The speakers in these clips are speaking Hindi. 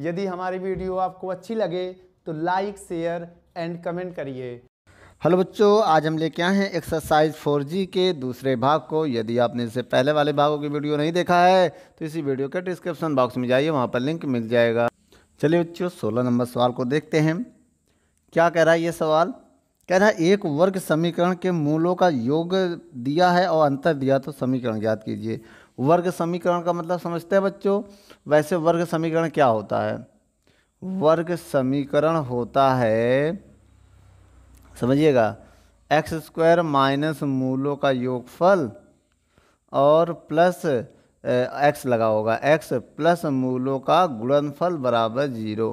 यदि हमारी वीडियो आपको अच्छी लगे तो लाइक शेयर एंड कमेंट करिए हेलो बच्चों आज हम लेके आए हैं एक्सरसाइज 4G के दूसरे भाग को यदि आपने इससे पहले वाले भागों की वीडियो नहीं देखा है तो इसी वीडियो के डिस्क्रिप्शन बॉक्स में जाइए वहाँ पर लिंक मिल जाएगा चलिए बच्चों सोलह नंबर सवाल को देखते हैं क्या कह रहा है ये सवाल कह रहा है एक वर्ग समीकरण के मूलों का योग दिया है और अंतर दिया तो समीकरण याद कीजिए वर्ग समीकरण का मतलब समझते हैं बच्चों वैसे वर्ग समीकरण क्या होता है वर्ग समीकरण होता है समझिएगा एक्स स्क्वायर माइनस मूलों का योगफल और प्लस एक्स लगा होगा एक्स प्लस मूलों का गुणनफल बराबर जीरो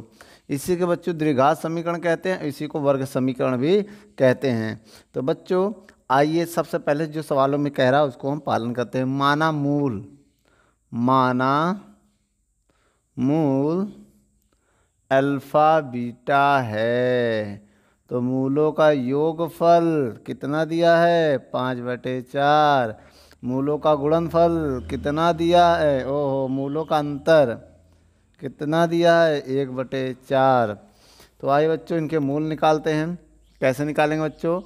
इसी के बच्चों द्विघात समीकरण कहते हैं इसी को वर्ग समीकरण भी कहते हैं तो बच्चों आइए सबसे पहले जो सवालों में कह रहा है उसको हम पालन करते हैं माना मूल माना मूल अल्फ़ा बीटा है तो मूलों का योगफल कितना दिया है पाँच बटे चार मूलों का गुणनफल कितना दिया है ओहो मूलों का अंतर कितना दिया है एक बटे चार तो आइए बच्चों इनके मूल निकालते हैं कैसे निकालेंगे बच्चों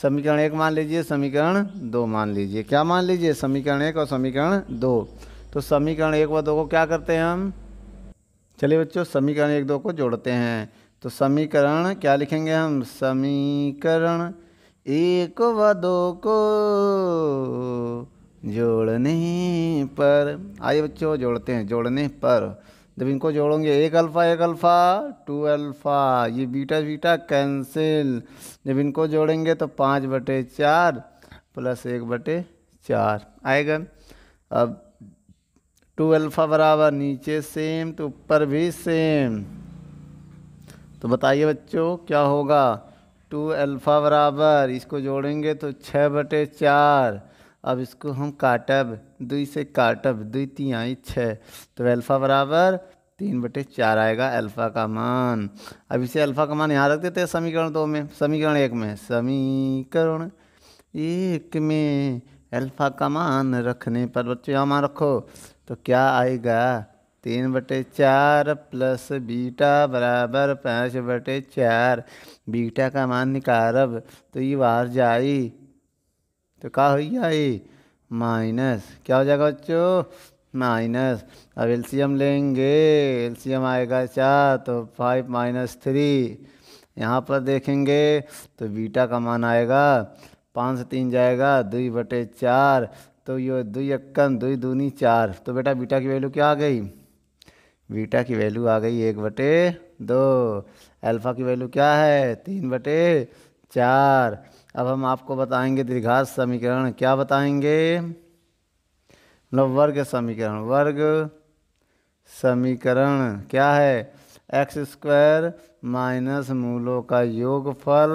समीकरण एक मान लीजिए समीकरण दो मान लीजिए क्या मान लीजिए समीकरण एक और समीकरण दो तो समीकरण एक व दो को क्या करते हैं हम चलिए बच्चों समीकरण एक दो को जोड़ते हैं तो समीकरण क्या लिखेंगे हम समीकरण एक व दो को जोड़ने पर आइए बच्चों जोड़ते हैं जोड़ने पर जब इनको जोड़ोगे एक अल्फ़ा एक अल्फ़ा टू अल्फ़ा ये बीटा बीटा कैंसिल जब इनको जोड़ेंगे तो पाँच बटे चार प्लस एक बटे चार आएगा अब टू अल्फ़ा बराबर नीचे सेम तो ऊपर भी सेम तो बताइए बच्चों क्या होगा टू अल्फ़ा बराबर इसको जोड़ेंगे तो छः बटे चार अब इसको हम काटब दुई से काटब दुई तिहाई छः तो अल्फ़ा बराबर तीन बटे चार आएगा अल्फ़ा का मान अब इसे अल्फ़ा का मान यहाँ रख देते हैं समीकरण दो में समीकरण एक में समीकरण एक में अल्फ़ा का मान रखने पर बच्चों यहाँ मान रखो तो क्या आएगा तीन बटे चार प्लस बीटा बराबर पाँच बटे चार बीटा का मान निकालब तो ये बाहर जाई तो का हो जाए माइनस क्या हो जाएगा बच्चों माइनस अब एलसीएम लेंगे एलसीएम आएगा चार तो फाइव माइनस थ्री यहाँ पर देखेंगे तो बीटा का मान आएगा पाँच से तीन जाएगा दुई बटे चार तो ये दुई अक्कन दुई दूनी चार तो बेटा बीटा की वैल्यू क्या आ गई बीटा की वैल्यू आ गई एक बटे दो अल्फ़ा की वैल्यू क्या है तीन बटे चार अब हम आपको बताएंगे दीर्घात समीकरण क्या बताएंगे मतलब वर्ग समीकरण वर्ग समीकरण क्या है एक्स स्क्वायर माइनस मूलों का योगफल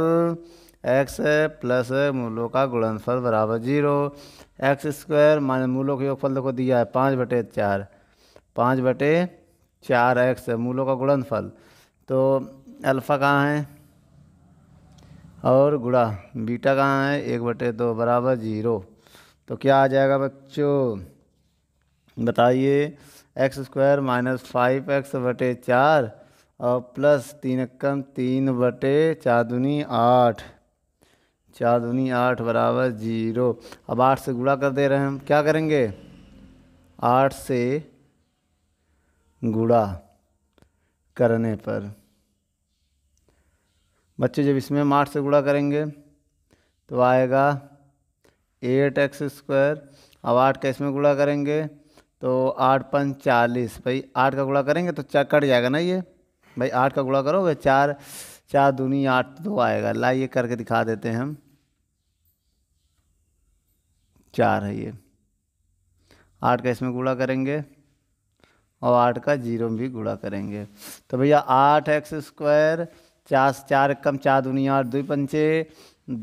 एक्स प्लस मूलों का गुणनफल बराबर जीरो एक्स स्क्वायर माइनस मूलों का योगफल देखो दिया है पाँच बटे चार पाँच बटे चार एक्स मूलों का गुणनफल तो अल्फ़ा कहाँ है और गुड़ा बीटा कहाँ है एक बटे दो बराबर जीरो तो क्या आ जाएगा बच्चों बताइए X square minus five X बटे चार और प्लस तीन एक्कम तीन बटे चार दूनी आठ चार दूनी आठ बराबर जीरो अब आठ से गुड़ा कर दे रहे हैं हम क्या करेंगे आठ से गुड़ा करने पर बच्चे जब इसमें माठ से गुणा करेंगे तो आएगा एट एक्स स्क्वायर अब आठ का इसमें गुणा करेंगे तो आठ पाँच चालीस भाई आठ का गुणा करेंगे तो चार कट जाएगा ना ये भाई आठ का गुणा करोगे चार चार दूनी आठ दो आएगा लाइए करके दिखा देते हैं हम चार है ये आठ का इसमें गुणा करेंगे और आठ का जीरो में भी गुणा करेंगे तो भैया आठ एक्स स्क्वायर चार से चार कम चार दुनिया आठ दुई पंचे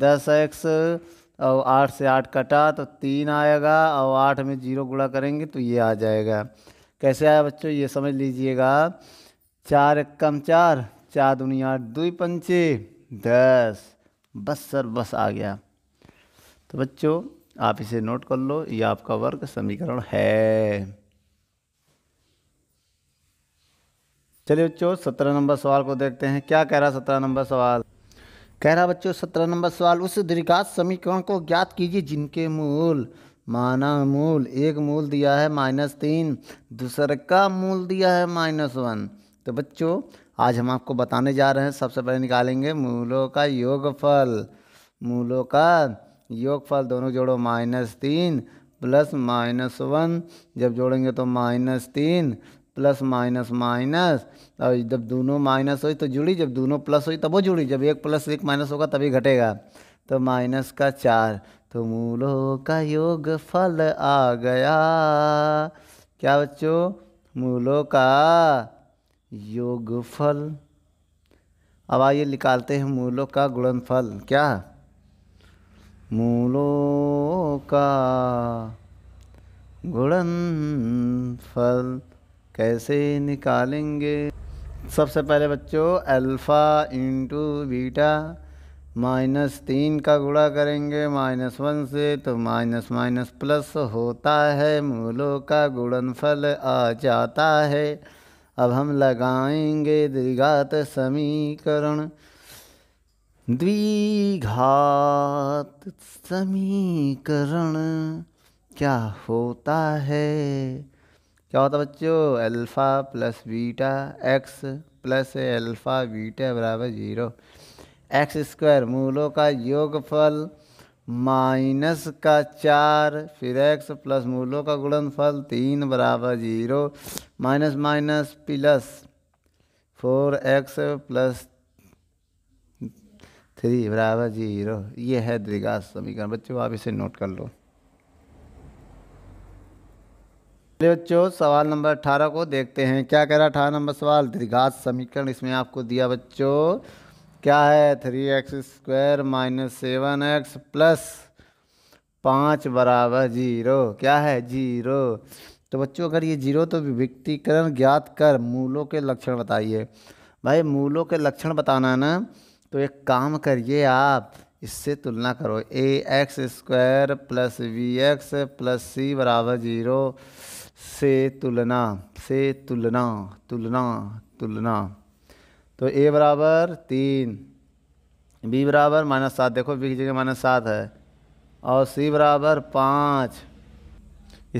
दस एक्स और आठ से आठ कटा तो तीन आएगा और आठ में जीरो गुणा करेंगे तो ये आ जाएगा कैसे आया बच्चों ये समझ लीजिएगा चार एक कम चार चार दुनिया आठ दुई पंचे दस बस सर बस आ गया तो बच्चों आप इसे नोट कर लो ये आपका वर्ग समीकरण है चलिए बच्चों सत्रह नंबर सवाल को देखते हैं क्या कह रहा सत्रह नंबर सवाल कह रहा बच्चों सत्रह नंबर सवाल उस द्विघात समीकरण को ज्ञात कीजिए जिनके मूल माना मूल एक मूल दिया है माइनस तीन दूसरे का मूल दिया है माइनस वन तो बच्चों आज हम आपको बताने जा रहे हैं सबसे पहले निकालेंगे मूलों का योगफल मूलों का योगफल दोनों जोड़ो माइनस तीन प्लस माइनस वन जब जोड़ेंगे तो माइनस तीन प्लस माइनस माइनस और जब दोनों माइनस हुई तो जुड़ी जब दोनों प्लस हुई तब वो जुड़ी जब एक प्लस एक माइनस होगा तभी घटेगा तो माइनस का चार तो मूलों का योग फल आ गया क्या बच्चों मूलों का योग फल अब आइए निकालते हैं मूलों का गुणनफल क्या मूलों का गुणनफल कैसे निकालेंगे सबसे पहले बच्चों अल्फ़ा इंटू बीटा माइनस तीन का गुणा करेंगे माइनस वन से तो माइनस माइनस प्लस होता है मूलों का गुणनफल आ जाता है अब हम लगाएंगे द्विघात समीकरण द्विघात समीकरण क्या होता है क्या होता है बच्चों alpha plus beta X plus alpha beta बराबर जीरो एक्स स्क्वायर मूलों का योगफल माइनस का चार फिर एक्स प्लस मूलों का गुणनफल तीन बराबर zero minus minus plus four X plus three बराबर जीरो ये है द्विघात समीकरण बच्चों आप इसे नोट कर लो ले बच्चों सवाल नंबर अठारह को देखते हैं क्या कह रहा अठारह नंबर सवाल दीर्घात समीकरण इसमें आपको दिया बच्चों क्या है three X square minus seven X plus पाँच बराबर जीरो क्या है जीरो तो बच्चों अगर ये जीरो तो विभिक्तिकरण ज्ञात कर मूलों के लक्षण बताइए भाई मूलों के लक्षण बताना ना तो एक काम करिए आप इससे तुलना करो A x square plus we x plus सी बराबर जीरो से तुलना से तुलना तुलना तुलना तो ए बराबर तीन बी बराबर माइनस सात देखो बी की जगह माइनस सात है और सी बराबर पाँच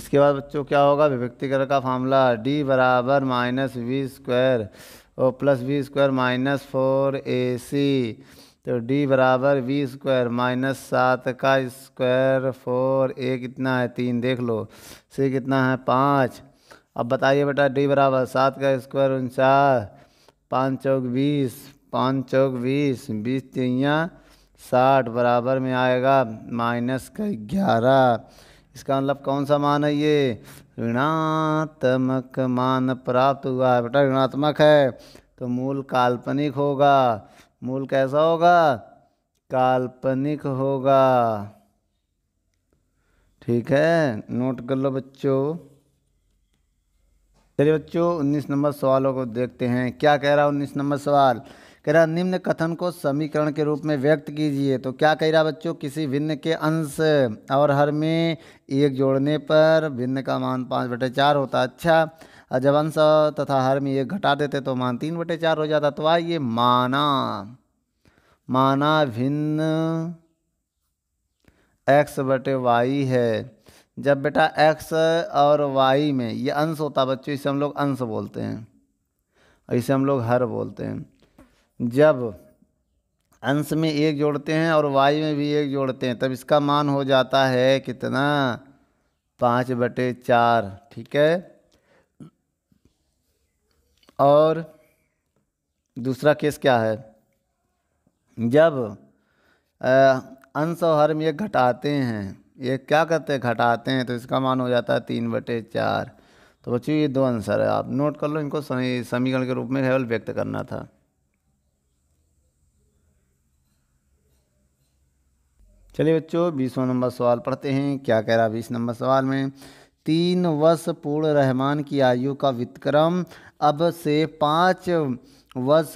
इसके बाद बच्चों क्या होगा विभक्तिकरण का फार्मूला डी बराबर माइनस वी स्क्वायर और plus B square minus four ए सी तो d बराबर वी स्क्वायर माइनस सात का स्क्वायर फोर ए कितना है तीन देख लो c कितना है पाँच अब बताइए बेटा d बराबर सात का स्क्वायर उनचास पाँच चौक बीस पाँच चौक बीस बीस तिया साठ बराबर में आएगा माइनस का ग्यारह इसका मतलब कौन सा मान है ये ऋणात्मक मान प्राप्त हुआ है बेटा ऋणात्मक है तो मूल काल्पनिक होगा मूल कैसा होगा काल्पनिक होगा ठीक है नोट कर लो बच्चों चलिए बच्चों उन्नीस नंबर सवालों को देखते हैं क्या कह रहा उन्नीस नंबर सवाल कह रहा निम्न कथन को समीकरण के रूप में व्यक्त कीजिए तो क्या कह रहा बच्चों किसी भिन्न के अंश और हर में एक जोड़ने पर भिन्न का मान पाँच बटे चार होता अच्छा और जब अंश तथा हर में एक घटा देते तो मान तीन बटे चार हो जाता तो आइए माना माना भिन्न एक्स बटे वाई है जब बेटा एक्स और वाई में ये अंश होता है बच्चों इसे हम लोग अंश बोलते हैं और इसे हम लोग हर बोलते हैं जब अंश में एक जोड़ते हैं और वाई में भी एक जोड़ते हैं तब इसका मान हो जाता है कितना पाँच बटे चार ठीक है और दूसरा केस क्या है जब अंश हर में ये घटाते हैं ये क्या करते हैं घटाते हैं तो इसका मान हो जाता है तीन बटे चार तो बच्चों ये दो आंसर है आप नोट कर लो इनको समीकरण के रूप में केवल व्यक्त करना था चलिए बच्चों बीसवा नंबर सवाल पढ़ते हैं क्या कह रहा है बीस नंबर सवाल में तीन वर्ष पूर्ण रहमान की आयु का वितक्रम अब से पाँच वर्ष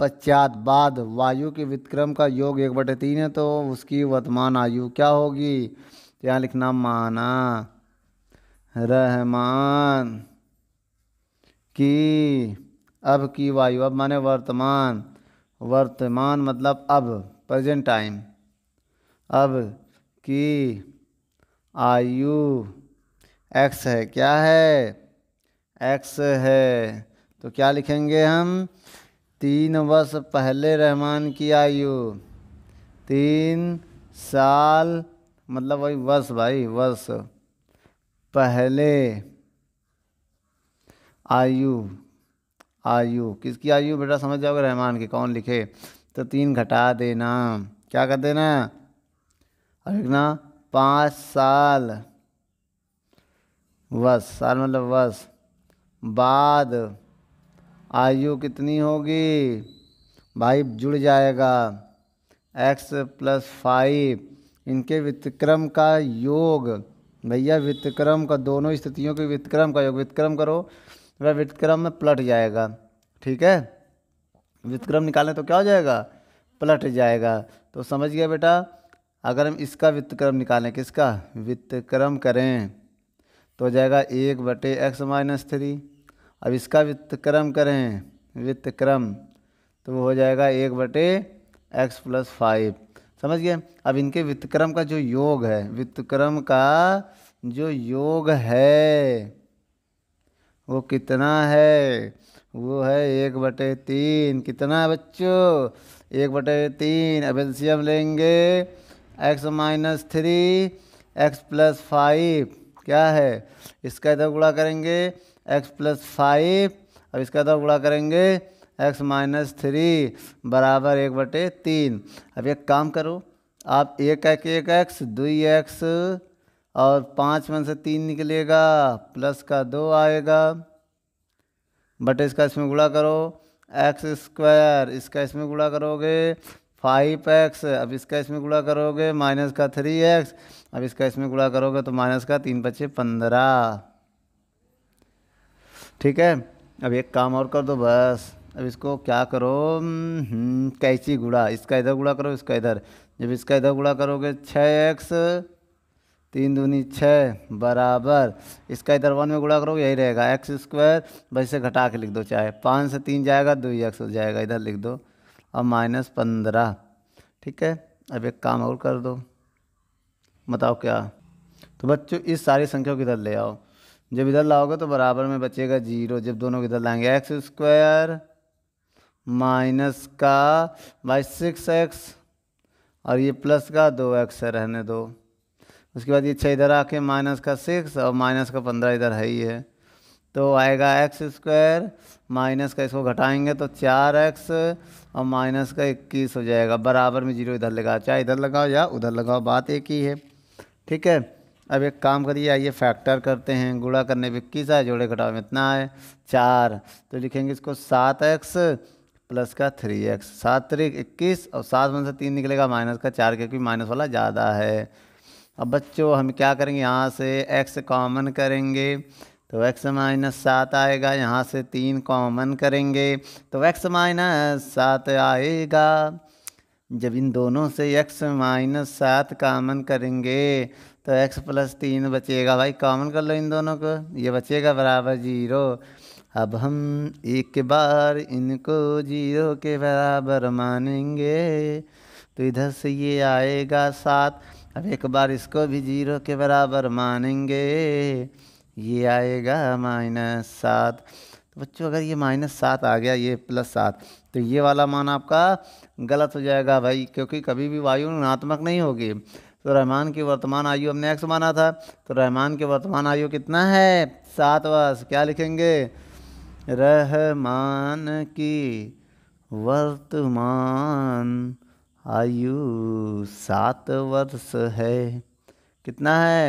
पश्चात बाद वायु के विक्रम का योग एक बटे तीन है तो उसकी वर्तमान आयु क्या होगी तो यहाँ लिखना माना रहमान की अब की वायु अब माने वर्तमान वर्तमान मतलब अब प्रेजेंट टाइम अब की आयु एक्स है क्या है एक्स है तो क्या लिखेंगे हम तीन वर्ष पहले रहमान की आयु तीन साल मतलब वही वर्ष भाई वर्ष पहले आयु आयु किसकी आयु बेटा समझ जाओगे रहमान की कौन लिखे तो तीन घटा देना क्या कर देना और लिखना पाँच साल वर्ष साल मतलब वर्ष बाद आयु कितनी होगी भाई जुड़ जाएगा एक्स प्लस फाइव इनके व्यतिक्रम का योग भैया व्यतिक्रम का दोनों स्थितियों के व्यतिक्रम का योग व्यतिक्रम करो वह व्यतिक्रम में पलट जाएगा ठीक है व्यतिक्रम निकालें तो क्या हो जाएगा पलट जाएगा तो समझ गया बेटा अगर हम इसका व्यतिक्रम निकालें किसका व्यतिक्रम करें तो हो जाएगा एक बटे एक्स माइनस थ्री अब इसका वित्तक्रम करें वित्तक्रम तो वो हो जाएगा एक बटे एक्स प्लस फाइव समझ गए अब इनके वित्तक्रम का जो योग है वित्तक्रम का जो योग है वो कितना है वो है एक बटे तीन कितना है बच्चों एक बटे तीन अब एल्सियम लेंगे X minus three X plus five क्या है इसका इधर गुड़ा करेंगे एक्स प्लस फाइव अब इसका तो गुणा करेंगे एक्स माइनस थ्री बराबर एक बटे तीन अब एक काम करो आप एक एक एक एक्स दुई एक्स और पाँच में से तीन निकलेगा प्लस का दो आएगा बटे इसका इसमें गुणा करो एक्स स्क्वायर इसका इसमें गुणा करोगे फाइव एक्स अब इसका इसमें गुणा करोगे माइनस का थ्री एक्स अब इसका इसमें गुणा करोगे तो माइनस का तीन बच्चे पंद्रह ठीक है अब एक काम और कर दो बस अब इसको क्या करो हम्म, हम्म, कैची गुड़ा इसका इधर गुड़ा करो इसका इधर जब इसका इधर गुड़ा करोगे छः एक्स तीन दूनी छः बराबर इसका इधर वन में गुड़ा करोगे यही रहेगा एक्स स्क्वायर बस घटा के लिख दो चाहे पाँच से तीन जाएगा दो ही एक्स हो जाएगा इधर लिख दो और माइनस पंद्रह ठीक है अब एक काम और कर दो बताओ क्या तो बच्चों इस सारी संख्याओं को इधर ले आओ जब इधर लाओगे तो बराबर में बचेगा जीरो जब दोनों इधर लाएंगे एक्स स्क्वायर माइनस का बाई सिक्स एक्स और ये प्लस का दो एक्स है रहने दो उसके बाद ये छः इधर आके माइनस का सिक्स और माइनस का पंद्रह इधर है ही है तो आएगा एक्स स्क्वायर माइनस का इसको घटाएंगे तो चार एक्स और माइनस का इक्कीस हो जाएगा बराबर में जीरो इधर लगाओ चाहे इधर लगाओ या उधर लगाओ बात एक ही है ठीक है अब एक काम करिए आइए फैक्टर करते हैं गुड़ा करने पर किस आए जोड़े घटाओ में इतना है चार तो लिखेंगे इसको सात एक्स प्लस का थ्री एक्स सात तरीक इक्कीस और सात मन से तीन निकलेगा माइनस का चार क्योंकि माइनस वाला ज़्यादा है अब बच्चों हम क्या करेंगे यहाँ से एक्स कॉमन करेंगे तो एक्स माइनस सात आएगा यहाँ से तीन कॉमन करेंगे तो एक्स माइनस सात आएगा जब इन दोनों से एक्स माइनस सात कॉमन करेंगे तो x प्लस तीन बचेगा भाई कॉमन कर लो इन दोनों को ये बचेगा बराबर जीरो अब हम एक बार इनको जीरो के बराबर मानेंगे तो इधर से ये आएगा सात अब एक बार इसको भी जीरो के बराबर मानेंगे ये आएगा माइनस सात तो बच्चों अगर ये माइनस सात आ गया ये प्लस सात तो ये वाला मान आपका गलत हो जाएगा भाई क्योंकि कभी भी वायु ऋणात्मक नहीं होगी तो रहमान की वर्तमान आयु हमने एक्स माना था तो रहमान की वर्तमान आयु कितना है सात वर्ष क्या लिखेंगे रहमान की वर्तमान आयु सात वर्ष है कितना है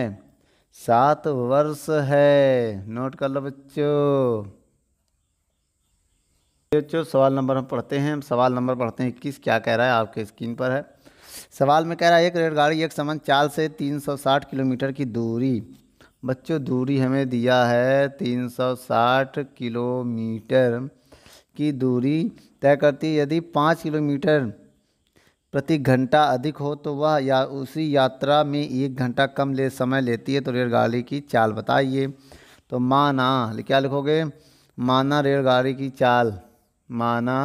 सात वर्ष है नोट कर लो बच्चों बच्चों सवाल नंबर हम पढ़ते हैं सवाल नंबर पढ़ते हैं इक्कीस क्या कह रहा है आपके स्क्रीन पर है सवाल में कह रहा है एक रेलगाड़ी एक समान चाल से 360 किलोमीटर की दूरी बच्चों दूरी हमें दिया है 360 किलोमीटर की दूरी तय करती यदि पाँच किलोमीटर प्रति घंटा अधिक हो तो वह या उसी यात्रा में एक घंटा कम ले समय लेती है तो रेलगाड़ी की चाल बताइए तो माना क्या लिखोगे माना रेलगाड़ी की चाल माना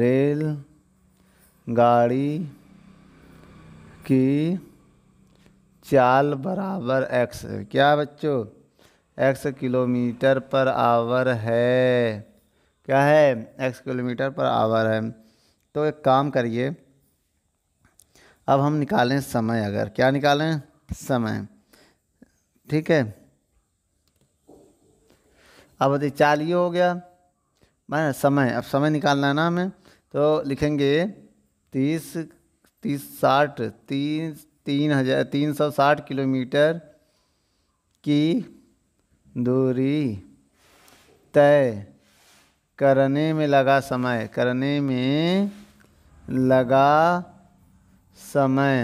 रेल गाड़ी की चाल बराबर एक्स क्या बच्चों एक्स किलोमीटर पर आवर है क्या है एक्स किलोमीटर पर आवर है तो एक काम करिए अब हम निकालें समय अगर क्या निकालें समय ठीक है अब यदि ये हो गया मैं समय अब समय निकालना है ना हमें तो लिखेंगे तीस तीस साठ तीन तीन हजार तीन सौ साठ किलोमीटर की दूरी तय करने में लगा समय करने में लगा समय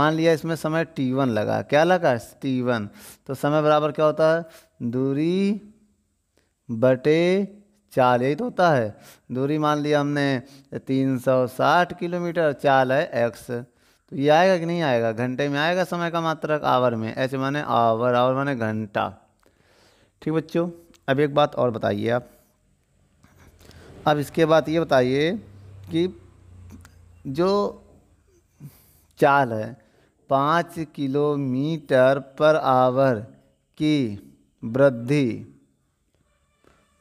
मान लिया इसमें समय T1 लगा क्या लगा T1 तो समय बराबर क्या होता है दूरी बटे चाल यही तो होता है दूरी मान लिया हमने 360 किलोमीटर चाल है एक्स तो ये आएगा कि नहीं आएगा घंटे में आएगा समय का मात्रक आवर में एच माने आवर आवर माने घंटा ठीक बच्चों अब एक बात और बताइए आप अब इसके बाद ये बताइए कि जो चाल है पाँच किलोमीटर पर आवर की वृद्धि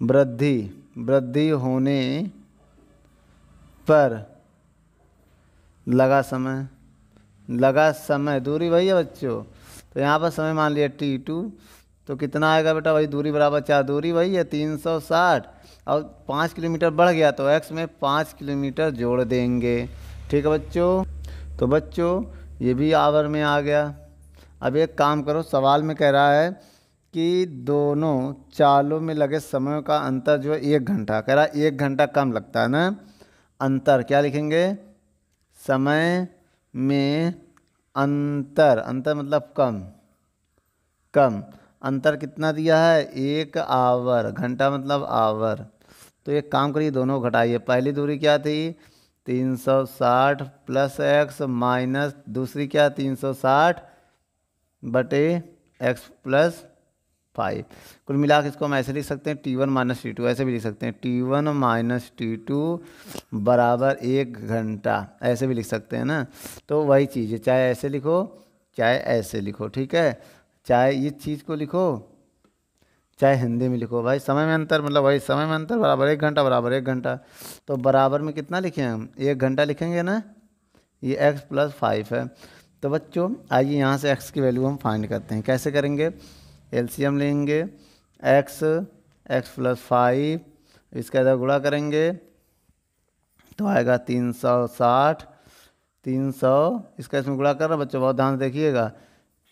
वृद्धि वृद्धि होने पर लगा समय लगा समय दूरी वही है बच्चों तो यहाँ पर समय मान लिया टी टू तो कितना आएगा बेटा वही दूरी बराबर चार दूरी वही है तीन सौ साठ और पाँच किलोमीटर बढ़ गया तो एक्स में पाँच किलोमीटर जोड़ देंगे ठीक है बच्चों तो बच्चों ये भी आवर में आ गया अब एक काम करो सवाल में कह रहा है कि दोनों चालों में लगे समय का अंतर जो है एक घंटा कह रहा एक घंटा कम लगता है ना अंतर क्या लिखेंगे समय में अंतर अंतर मतलब कम कम अंतर कितना दिया है एक आवर घंटा मतलब आवर तो एक काम करिए दोनों घटाइए पहली दूरी क्या थी 360 प्लस एक्स माइनस दूसरी क्या 360 बटे एक्स प्लस फाइव कुल मिला के इसको हम ऐसे लिख सकते हैं t one minus t two ऐसे भी लिख सकते हैं t one minus t two बराबर एक घंटा ऐसे भी लिख सकते हैं ना तो वही चीज़ है चाहे ऐसे लिखो चाहे ऐसे लिखो ठीक है चाहे इस चीज़ को लिखो चाहे हिंदी में लिखो भाई समय में अंतर मतलब वही समय में अंतर बराबर एक घंटा बराबर एक घंटा तो बराबर में कितना लिखें हम एक घंटा लिखेंगे ना ये एक्स प्लस फाइव है तो बच्चों आइए यहाँ से एक्स की वैल्यू हम फाइंड करते हैं कैसे करेंगे एलसीएम लेंगे एक्स एक्स प्लस फाइव इसका अंदर गुड़ा करेंगे तो आएगा तीन सौ साठ तीन सौ इसका इसमें गुड़ा कर रहा बच्चों बहुत ध्यान से देखिएगा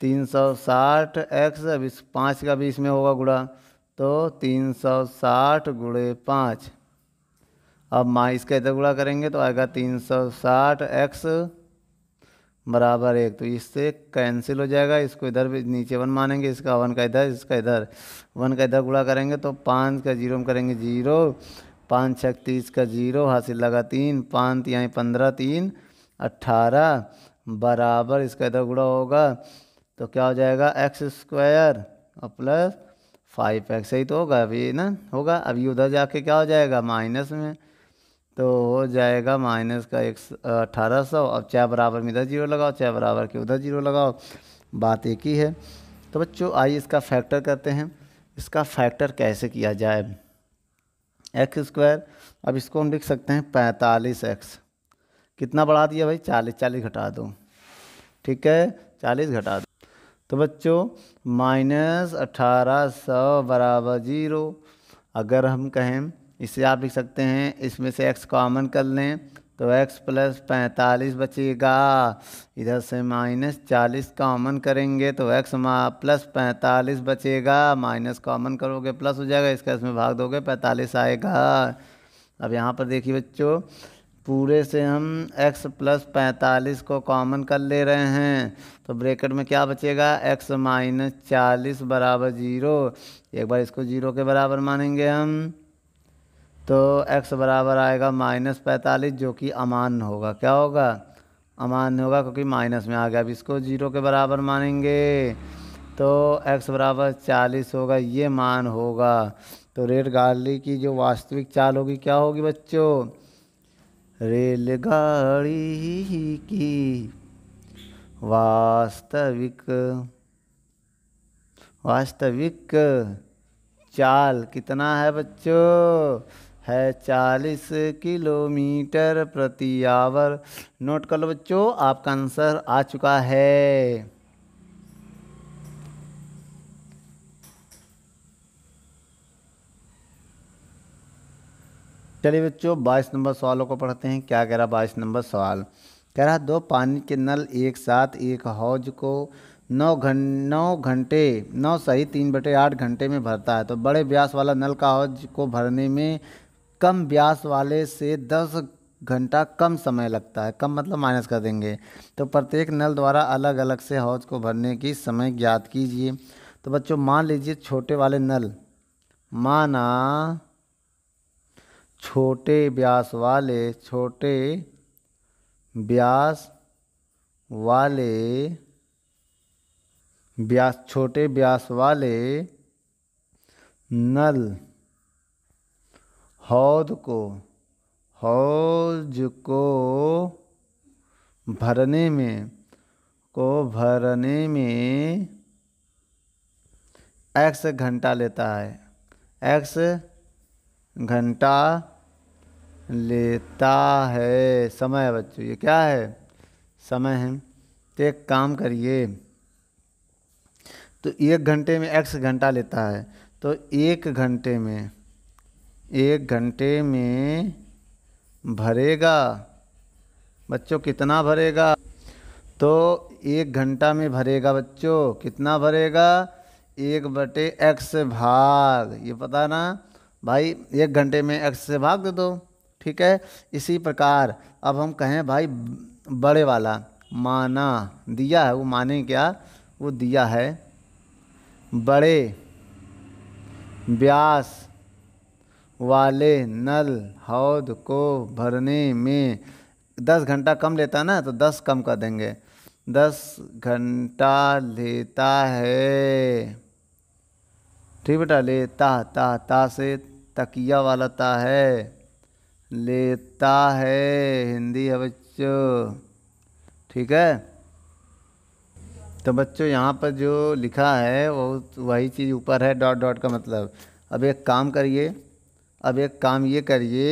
तीन सौ साठ एक्स अब इस पाँच का भी इसमें होगा गुड़ा तो तीन सौ साठ गुड़े पाँच अब माँ इसका इधर गुड़ा करेंगे तो आएगा तीन सौ साठ एक्स बराबर एक तो इससे कैंसिल हो जाएगा इसको इधर भी नीचे वन मानेंगे इसका वन का इधर इसका इधर वन का इधर गुड़ा करेंगे तो पाँच का जीरो में करेंगे जीरो पाँच छक तीस का जीरो हासिल लगा तीन पाँच यहीं पंद्रह तीन अट्ठारह बराबर इसका इधर गुड़ा होगा तो क्या हो जाएगा एक्स स्क्वायर और प्लस फाइव एक्स ही तो होगा अभी ना होगा अभी उधर जाके क्या हो जाएगा माइनस में तो हो जाएगा माइनस का एक अठारह सौ अब चाहे बराबर में इधर जीरो लगाओ चाहे बराबर के उधर जीरो लगाओ बात एक ही है तो बच्चों आइए इसका फैक्टर करते हैं इसका फैक्टर कैसे किया जाए एक्स स्क्वायर अब इसको हम लिख सकते हैं पैंतालीस एक्स कितना बढ़ा दिया भाई चालीस चालीस घटा दो ठीक है चालीस घटा दो तो बच्चों माइनस अठारह सौ बराबर जीरो अगर हम कहें इसे आप लिख सकते हैं इसमें से एक्स कॉमन कर लें तो एक्स प्लस पैंतालीस बचेगा इधर से माइनस चालीस कॉमन करेंगे तो एक्स प्लस पैंतालीस बचेगा माइनस कॉमन करोगे प्लस हो जाएगा इसका इसमें भाग दोगे पैंतालीस आएगा अब यहाँ पर देखिए बच्चों पूरे से हम x प्लस पैंतालीस को कॉमन कर ले रहे हैं तो ब्रैकेट में क्या बचेगा x माइनस चालीस बराबर जीरो एक बार इसको जीरो के बराबर मानेंगे हम तो x बराबर आएगा माइनस पैंतालीस जो कि अमान होगा क्या होगा अमान होगा क्योंकि माइनस में आ गया अब इसको जीरो के बराबर मानेंगे तो x बराबर चालीस होगा ये मान होगा तो रेड गाड़ी की जो वास्तविक चाल होगी क्या होगी बच्चों रेलगाड़ी की वास्तविक वास्तविक चाल कितना है बच्चों है चालीस किलोमीटर प्रति आवर नोट कर लो बच्चों आपका आंसर आ चुका है चलिए बच्चों बाईस नंबर सवालों को पढ़ते हैं क्या कह रहा बाईस नंबर सवाल कह रहा दो पानी के नल एक साथ एक हौज को नौ घन नौ घंटे नौ सही तीन बटे आठ घंटे में भरता है तो बड़े व्यास वाला नल का हौज को भरने में कम व्यास वाले से दस घंटा कम समय लगता है कम मतलब माइनस कर देंगे तो प्रत्येक नल द्वारा अलग अलग से हौज को भरने की समय ज्ञात कीजिए तो बच्चों मान लीजिए छोटे वाले नल माना छोटे व्यास वाले छोटे व्यास वाले व्यास छोटे व्यास वाले नल हौद को हौज को भरने में को भरने में एक्स घंटा लेता है एक्स घंटा लेता है समय बच्चों ये क्या है समय है तो एक काम करिए तो एक घंटे में एक्स घंटा लेता है तो एक घंटे में एक घंटे में भरेगा बच्चों कितना भरेगा तो एक घंटा में भरेगा बच्चों कितना भरेगा एक बटे एक्स से भाग ये पता ना भाई एक घंटे में एक्स से भाग दे दो ठीक है इसी प्रकार अब हम कहें भाई बड़े वाला माना दिया है वो माने क्या वो दिया है बड़े व्यास वाले नल हौद को भरने में दस घंटा कम लेता ना तो दस कम कर देंगे दस घंटा लेता है ठीक बेटा लेता ता ता से तकिया वाला ता है लेता है हिंदी है बच्चों ठीक है तो बच्चों यहाँ पर जो लिखा है वो वही चीज़ ऊपर है डॉट डॉट का मतलब अब एक काम करिए अब एक काम ये करिए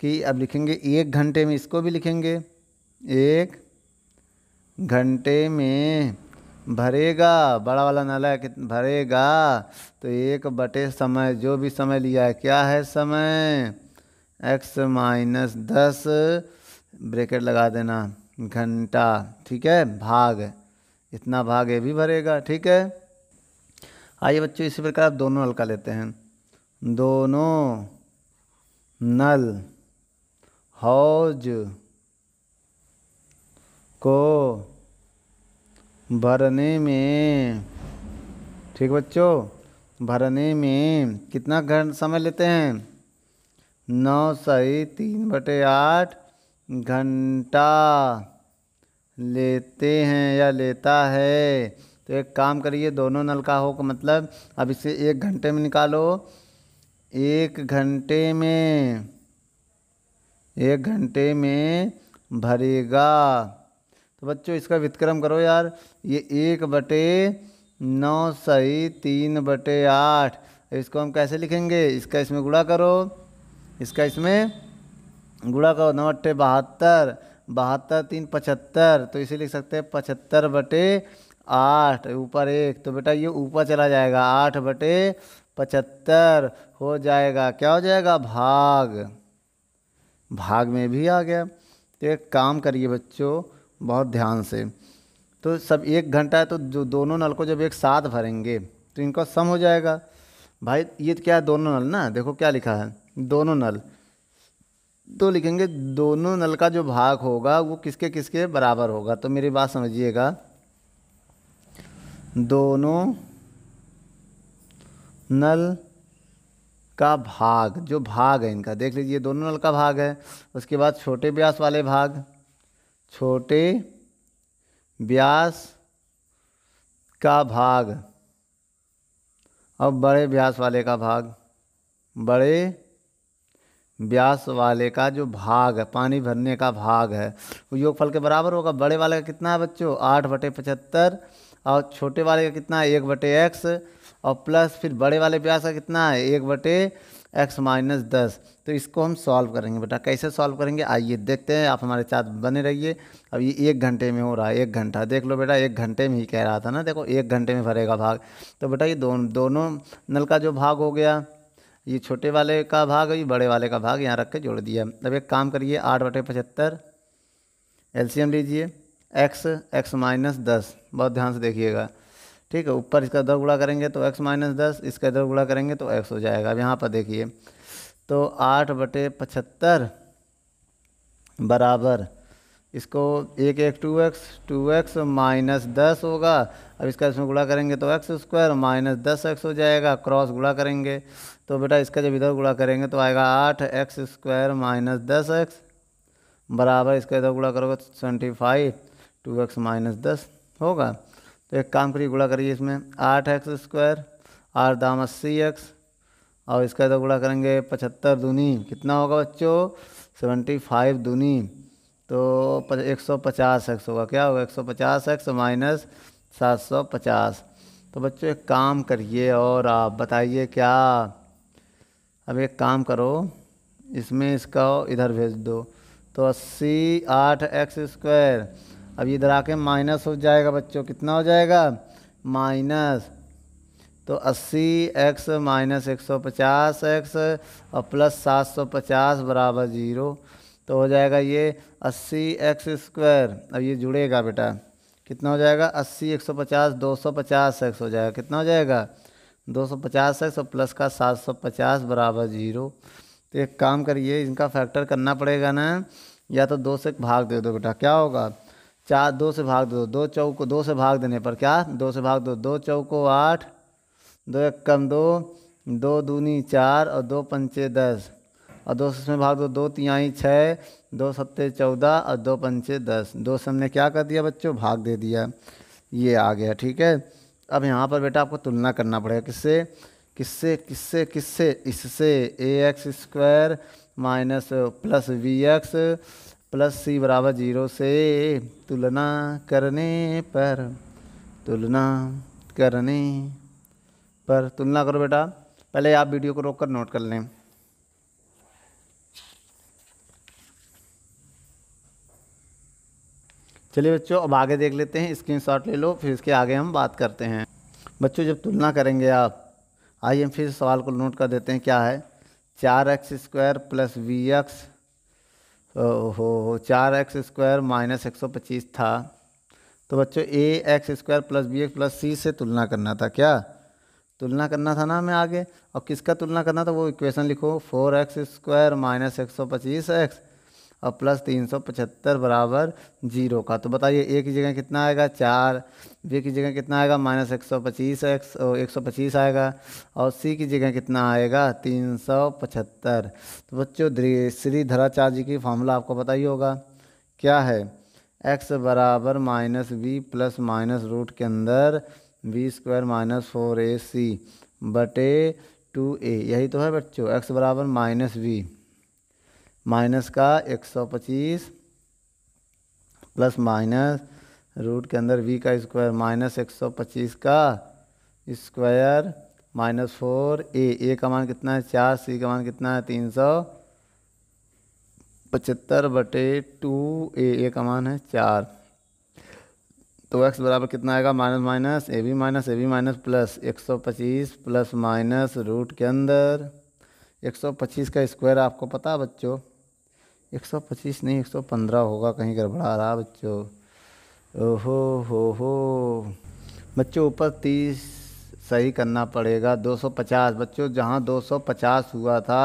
कि अब लिखेंगे एक घंटे में इसको भी लिखेंगे एक घंटे में भरेगा बड़ा वाला नाला है कितना भरेगा तो एक बटे समय जो भी समय लिया है क्या है समय एक्स माइनस दस ब्रेकेट लगा देना घंटा ठीक है भाग इतना भाग ये भी भरेगा ठीक है आइए बच्चों इसी प्रकार आप दोनों हल्का लेते हैं दोनों नल हौज को भरने में ठीक बच्चों भरने में कितना घंटा समय लेते हैं नौ सही तीन बटे आठ घंटा लेते हैं या लेता है तो एक काम करिए दोनों नल का हो का मतलब अब इसे एक घंटे में निकालो एक घंटे में एक घंटे में भरेगा तो बच्चों इसका वितक्रम करो यार ये एक बटे नौ सही तीन बटे आठ इसको हम कैसे लिखेंगे इसका इसमें गुड़ा करो इसका इसमें गुड़ा करो नौ अट्ठे बहत्तर बहत्तर तीन पचहत्तर तो इसे लिख सकते हैं पचहत्तर बटे आठ ऊपर एक तो बेटा ये ऊपर चला जाएगा आठ बटे पचहत्तर हो जाएगा क्या हो जाएगा भाग भाग में भी आ गया तो एक काम करिए बच्चों बहुत ध्यान से तो सब एक घंटा है तो जो दोनों नल को जब एक साथ भरेंगे तो इनका सम हो जाएगा भाई ये तो क्या है दोनों नल ना देखो क्या लिखा है दोनों नल तो लिखेंगे दोनों नल का जो भाग होगा वो किसके किसके बराबर होगा तो मेरी बात समझिएगा दोनों नल का भाग जो भाग है इनका देख लीजिए दोनों नल का भाग है उसके बाद छोटे व्यास वाले भाग छोटे व्यास का भाग और बड़े व्यास वाले का भाग बड़े व्यास वाले का जो भाग है पानी भरने का भाग है वो योगफल के बराबर होगा बड़े वाले का कितना है बच्चों आठ बटे पचहत्तर और छोटे वाले का कितना एक बटे एक्स और प्लस फिर बड़े वाले प्याज का कितना है एक बटे एक्स माइनस दस तो इसको हम सॉल्व करेंगे बेटा कैसे सॉल्व करेंगे आइए देखते हैं आप हमारे साथ बने रहिए अब ये एक घंटे में हो रहा है एक घंटा देख लो बेटा एक घंटे में ही कह रहा था ना देखो एक घंटे में भरेगा भाग तो बेटा ये दोनों दोनों नल का जो भाग हो गया ये छोटे वाले का भाग ये बड़े वाले का भाग यहाँ रख के जोड़ दिया अब एक काम करिए आठ बटे पचहत्तर एल लीजिए एक्स एक्स माइनस दस बहुत ध्यान से देखिएगा ठीक है ऊपर इसका इधर गुड़ा करेंगे तो एक्स माइनस दस इसका इधर गुड़ा करेंगे तो एक्स हो जाएगा अब यहाँ पर देखिए तो आठ बटे पचहत्तर बराबर इसको एक एक two x two x minus दस होगा अब इसका इसमें गुड़ा करेंगे तो एक्स स्क्वायर माइनस दस एक्स हो जाएगा क्रॉस गुड़ा करेंगे तो बेटा इसका जब इधर गुड़ा करेंगे तो आएगा आठ एक्स स्क्वायर माइनस दस एक्स बराबर इसका इधर गुड़ा करोगे तो twenty five two x minus दस होगा तो एक काम करिए गुड़ा करिए इसमें आठ एक्स स्क्वायर आठ दाम अस्सी एक्स और इसका तो गुड़ा करेंगे पचहत्तर दूनी कितना होगा बच्चों सेवेंटी फाइव दूनी तो एक सौ पचास एक्स होगा क्या होगा एक सौ पचास एक्स माइनस सात सौ पचास तो बच्चों एक काम करिए और आप बताइए क्या अब एक काम करो इसमें इसका इधर भेज दो तो अस्सी आठ एक्स स्क्वायर अब इधर आके माइनस हो जाएगा बच्चों कितना हो जाएगा माइनस तो 80 एक्स माइनस एक सौ पचास एक्स और प्लस सात सौ पचास बराबर ज़ीरो तो हो जाएगा ये अस्सी एक्स स्क्वायर अब ये जुड़ेगा बेटा कितना हो जाएगा अस्सी एक सौ पचास दो सौ पचास एक्स हो जाएगा कितना हो जाएगा दो सौ पचास एक्स और प्लस का सात सौ पचास बराबर ज़ीरो तो एक काम करिए इनका फैक्टर करना पड़ेगा ना या तो दो से भाग दे दो बेटा क्या होगा चार दो से भाग दो दो चौक को दो से भाग देने पर क्या दो से भाग दो दो चौक को आठ दो एक कम दो दो दूनी चार और दो पंचे दस और दो सौ भाग दो दो तिहाई छः दो सत्ते चौदह और दो पंचे दस दो से हमने क्या कर दिया बच्चों भाग दे दिया ये आ गया ठीक है अब यहाँ पर बेटा आपको तुलना करना पड़ेगा किससे किससे किससे किससे इससे a x square minus plus we x plus सी बराबर जीरो से तुलना करने पर तुलना करने पर तुलना करो बेटा पहले आप वीडियो को रोक कर नोट कर लें चलिए बच्चों अब आगे देख लेते हैं स्क्रीनशॉट ले लो फिर इसके आगे हम बात करते हैं बच्चों जब तुलना करेंगे आप आइए हम फिर सवाल को नोट कर देते हैं क्या है चार x square plus we x हो चार एक्स स्क्वायर माइनस एक सौ पच्चीस था तो बच्चों a x square plus b x plus c से तुलना करना था क्या तुलना करना था ना हमें आगे और किसका तुलना करना था वो इक्वेशन लिखो फोर एक्स स्क्वायर माइनस एक सौ पच्चीस एक्स और प्लस तीन सौ पचहत्तर बराबर जीरो का तो बताइए ए की जगह कितना आएगा चार बी की जगह कितना आएगा माइनस एक सौ पच्चीस एक सौ पच्चीस आएगा और सी की जगह कितना आएगा तीन सौ पचहत्तर तो बच्चों श्री धराचार्य जी की फार्मूला आपको पता ही होगा क्या है एक्स बराबर minus b plus minus root के अंदर बी स्क्वायर माइनस फोर ए सी बटे टू ए यही तो है बच्चों एक्स बराबर माइनस बी माइनस का 125 प्लस माइनस रूट के अंदर वी का स्क्वायर माइनस 125 का square minus four a a का मान कितना है चार सी का मान कितना है तीन सौ पचहत्तर बटे टू ए ए का मान है चार तो एक्स बराबर कितना आएगा minus minus a b minus a b minus plus एक सौ पच्चीस प्लस माइनस रूट के अंदर एक सौ पच्चीस का स्क्वायर आपको पता बच्चों 125 नहीं 115 होगा कहीं गड़बड़ा रहा बच्चों ओहो हो हो बच्चों ऊपर 30 सही करना पड़ेगा 250 बच्चों जहाँ 250 हुआ था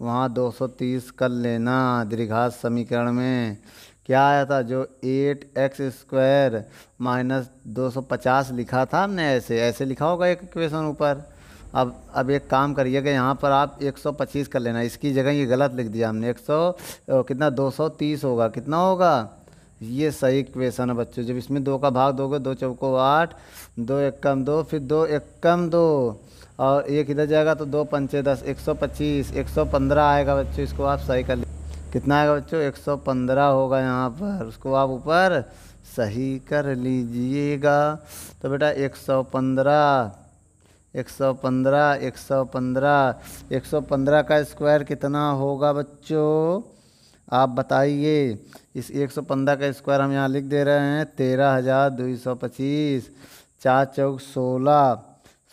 वहाँ 230 कर लेना दीर्घात समीकरण में क्या आया था जो एट एक्स स्क्वायर माइनस दो लिखा था हमने ऐसे ऐसे लिखा होगा एक इक्वेशन ऊपर अब अब एक काम करिए कि यहाँ पर आप 125 कर लेना इसकी जगह ये गलत लिख दिया हमने 100 कितना 230 होगा कितना होगा ये सही क्वेश्चन है बच्चों जब इसमें दो का भाग दोगे दो चौको आठ दो एक कम दो फिर दो एक कम दो और एक इधर जाएगा तो दो पंचे दस एक सौ पच्चीस एक सौ पंद्रह आएगा बच्चों इसको आप सही कर ले कितना आएगा बच्चों एक सौ पंद्रह होगा यहाँ पर उसको आप ऊपर सही कर लीजिएगा तो बेटा एक सौ पंद्रह एक सौ पंद्रह एक सौ पंद्रह एक सौ पंद्रह का स्क्वायर कितना होगा बच्चों आप बताइए इस एक सौ पंद्रह का स्क्वायर हम यहाँ लिख दे रहे हैं तेरह हज़ार दो सौ पच्चीस चार चौक सोलह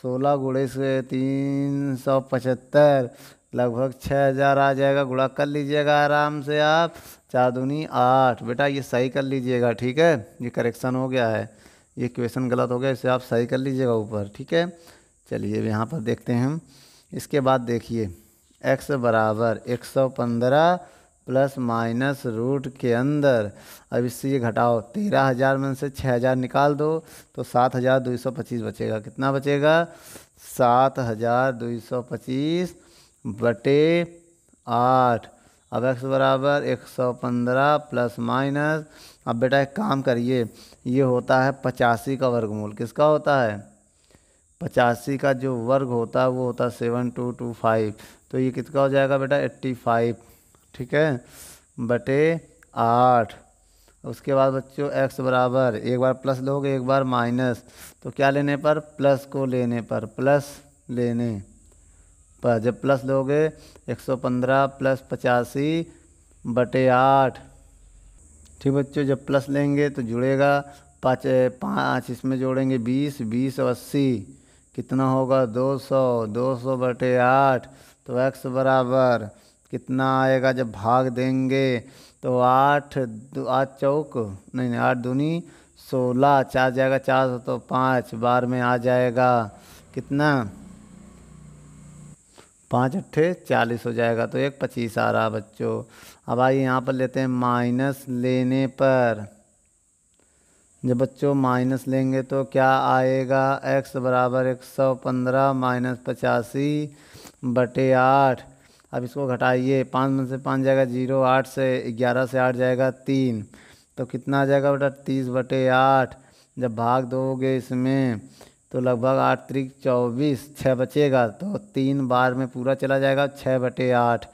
सोलह गुड़े से तीन सौ पचहत्तर लगभग छः हज़ार आ जाएगा गुड़ा कर लीजिएगा आराम से आप चार दूनी आठ बेटा ये सही कर लीजिएगा ठीक है ये करेक्शन हो गया है ये क्वेश्चन गलत हो गया इसे आप सही कर लीजिएगा ऊपर ठीक है चलिए अब यहाँ पर देखते हैं इसके बाद देखिए x बराबर एक सौ पंद्रह प्लस माइनस रूट के अंदर अब इससे ये घटाओ तेरह हज़ार में से छः हज़ार निकाल दो तो सात हज़ार दो सौ पच्चीस बचेगा कितना बचेगा सात हज़ार दो सौ पच्चीस बटे आठ अब एक्स बराबर एक सौ पंद्रह प्लस माइनस अब बेटा एक काम करिए ये होता है पचासी का वर्गमूल किसका होता है पचासी का जो वर्ग होता है वो होता है सेवन टू टू फाइव तो ये कितना हो जाएगा बेटा एट्टी फाइव ठीक है बटे आठ उसके बाद बच्चों एक्स बराबर एक बार प्लस लोगे एक बार माइनस तो क्या लेने पर प्लस को लेने पर प्लस लेने पर जब प्लस लोगे पंद्रह प्लस पचासी बटे आठ ठीक बच्चों जब प्लस लेंगे तो जुड़ेगा पाँच पाँच इसमें जोड़ेंगे बीस बीस और अस्सी कितना होगा 200 200 बटे आठ तो x बराबर कितना आएगा जब भाग देंगे तो आठ आठ चौक नहीं नहीं आठ दूनी सोलह चार जाएगा चार सौ तो पाँच बार में आ जाएगा कितना पाँच अट्ठे चालीस हो जाएगा तो एक पच्चीस आ रहा बच्चों अब आइए यहाँ पर लेते हैं माइनस लेने पर जब बच्चों माइनस लेंगे तो क्या आएगा एक्स बराबर एक सौ पंद्रह माइनस पचासी बटे आठ अब इसको घटाइए पाँच में से पाँच जाएगा जीरो आठ से ग्यारह से आठ जाएगा तीन तो कितना आ जाएगा बेटा तीस बटे आठ जब भाग दोगे इसमें तो लगभग आठ त्रिक चौबीस छः बचेगा तो तीन बार में पूरा चला जाएगा छः बटे आठ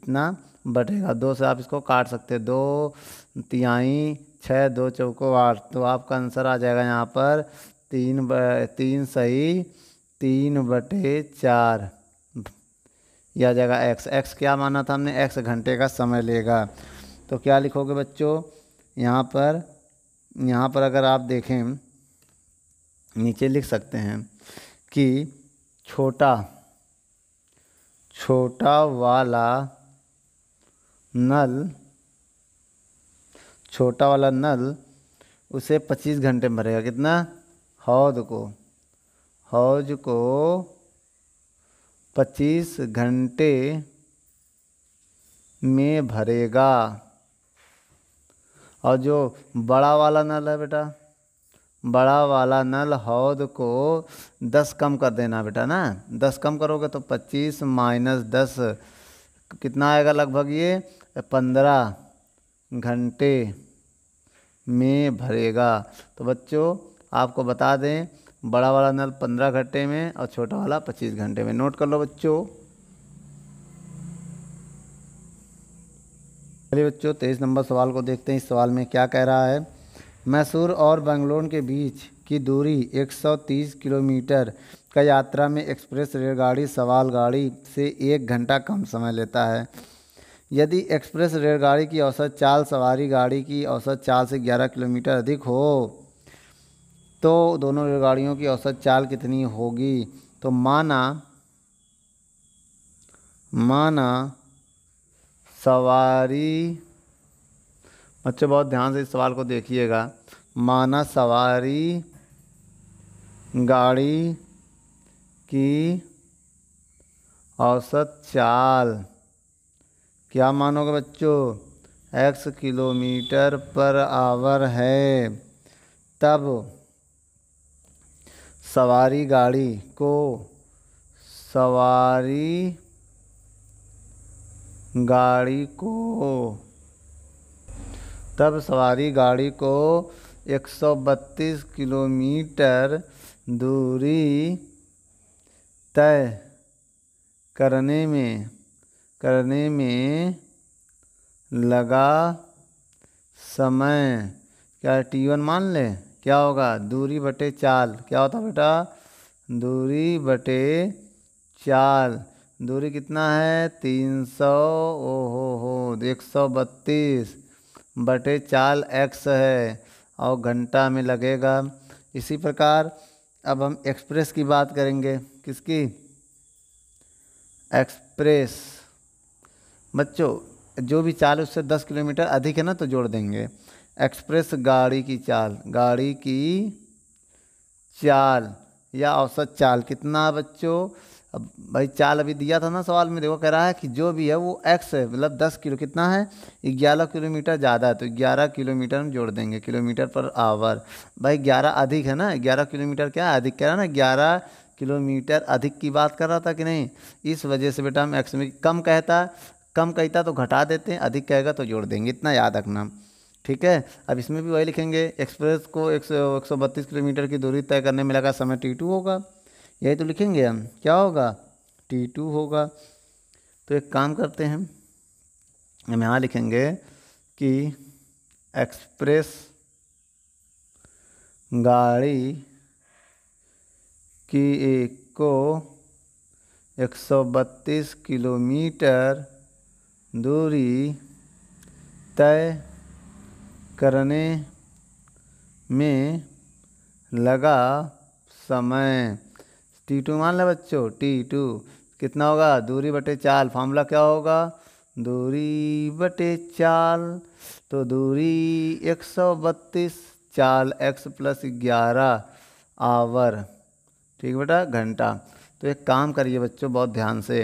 इतना बटेगा दो से आप इसको काट सकते दो तिहाई छः दो चौको आठ तो आपका आंसर आ जाएगा यहाँ पर तीन ब तीन सही तीन बटे चार यह आ जाएगा एक्स एक्स क्या माना था हमने एक्स घंटे का समय लेगा तो क्या लिखोगे बच्चों यहाँ पर यहाँ पर अगर आप देखें नीचे लिख सकते हैं कि छोटा छोटा वाला नल छोटा वाला नल उसे 25 घंटे में भरेगा कितना हौद को हौज को 25 घंटे में भरेगा और जो बड़ा वाला नल है बेटा बड़ा वाला नल हौद को 10 कम कर देना बेटा ना 10 कम करोगे तो 25 माइनस दस कितना आएगा लगभग ये पंद्रह घंटे में भरेगा तो बच्चों आपको बता दें बड़ा वाला नल पंद्रह घंटे में और छोटा वाला पच्चीस घंटे में नोट कर लो बच्चों चलिए बच्चों तेईस नंबर सवाल को देखते हैं इस सवाल में क्या कह रहा है मैसूर और बंगलोर के बीच की दूरी 130 किलोमीटर का यात्रा में एक्सप्रेस रेलगाड़ी सवाल गाड़ी से एक घंटा कम समय लेता है यदि एक्सप्रेस रेलगाड़ी की औसत चाल सवारी गाड़ी की औसत चाल से 11 किलोमीटर अधिक हो तो दोनों रेलगाड़ियों की औसत चाल कितनी होगी तो माना माना सवारी बच्चे बहुत ध्यान से इस सवाल को देखिएगा माना सवारी गाड़ी की औसत चाल क्या मानोगे बच्चों एक्स किलोमीटर पर आवर है तब सवारी गाड़ी को सवारी गाड़ी को तब सवारी गाड़ी को 132 किलोमीटर दूरी तय करने में करने में लगा समय क्या टी वन मान ले क्या होगा दूरी बटे चाल क्या होता बेटा दूरी बटे चाल दूरी कितना है तीन सौ ओ हो हो एक सौ बत्तीस बटे चाल एक्स है और घंटा में लगेगा इसी प्रकार अब हम एक्सप्रेस की बात करेंगे किसकी एक्सप्रेस बच्चों जो भी चाल उससे दस किलोमीटर अधिक है ना तो जोड़ देंगे एक्सप्रेस गाड़ी की चाल गाड़ी की चाल या औसत चाल कितना बच्चों अब भाई चाल अभी दिया था ना सवाल में देखो कह रहा है कि जो भी है वो एक्स है मतलब दस किलो कितना है ग्यारह किलोमीटर ज़्यादा है तो ग्यारह किलोमीटर हम जोड़ देंगे किलोमीटर पर आवर भाई ग्यारह अधिक है ना ग्यारह किलोमीटर क्या है अधिक कह रहा है ना ग्यारह किलोमीटर अधिक की बात कर रहा था कि नहीं इस वजह से बेटा हम एक्स में कम कहता कम कहता तो घटा देते हैं अधिक कहेगा तो जोड़ देंगे इतना याद रखना ठीक है अब इसमें भी वही लिखेंगे एक्सप्रेस को एक सौ बत्तीस किलोमीटर की दूरी तय करने में लगा समय टी टू होगा यही तो लिखेंगे हम क्या होगा टी टू होगा तो एक काम करते हैं हम यहाँ लिखेंगे कि एक्सप्रेस गाड़ी की एक को 132 किलोमीटर दूरी तय करने में लगा समय टी टू मान लें बच्चों टी टू कितना होगा दूरी बटे चाल फार्मूला क्या होगा दूरी बटे चाल तो दूरी एक सौ बत्तीस चाल एक्स प्लस ग्यारह आवर ठीक बेटा घंटा तो एक काम करिए बच्चों बहुत ध्यान से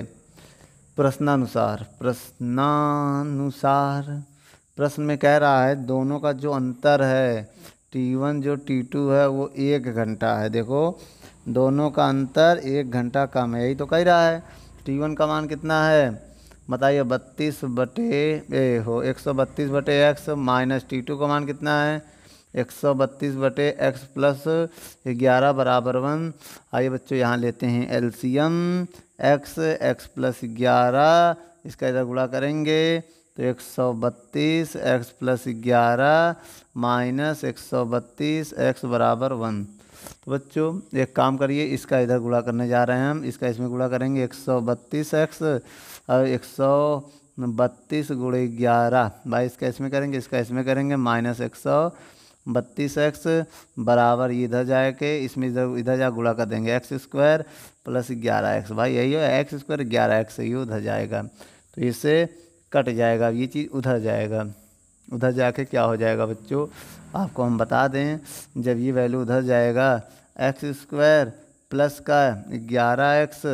प्रश्नानुसार प्रश्नानुसार प्रश्न में कह रहा है दोनों का जो अंतर है टी वन जो टी टू है वो एक घंटा है देखो दोनों का अंतर एक घंटा कम है यही तो कह रहा है टी वन का मान कितना है बताइए बत्तीस बटे ए हो एक सौ बत्तीस बटे एक्स माइनस टी टू का मान कितना है एक सौ बत्तीस बटे एक्स प्लस ग्यारह बराबर वन आइए बच्चों यहाँ लेते हैं एलसीएम एक्स एक्स प्लस ग्यारह इसका इधर गुणा करेंगे तो एक सौ बत्तीस एक्स प्लस ग्यारह माइनस एक सौ बत्तीस एक्स बराबर वन तो बच्चों एक काम करिए इसका इधर गुणा करने जा रहे हैं हम इसका इसमें गुणा करेंगे एक सौ बत्तीस एक्स और एक सौ बत्तीस गुड़े ग्यारह भाई इसका इसमें करेंगे इसका इसमें करेंगे माइनस एक सौ बत्तीस एक्स बराबर इधर जाके इसमें इधर इधर जा गुड़ा कर देंगे एक्स स्क्वायर प्लस ग्यारह एक्स भाई यही हो एक्स स्क्वायर ग्यारह एक्स यही उधर जाएगा तो इससे कट जाएगा ये चीज़ उधर जाएगा उधर जाके क्या हो जाएगा बच्चों आपको हम बता दें जब ये वैल्यू उधर जाएगा एक्स स्क्वायर प्लस का ग्यारह एक्स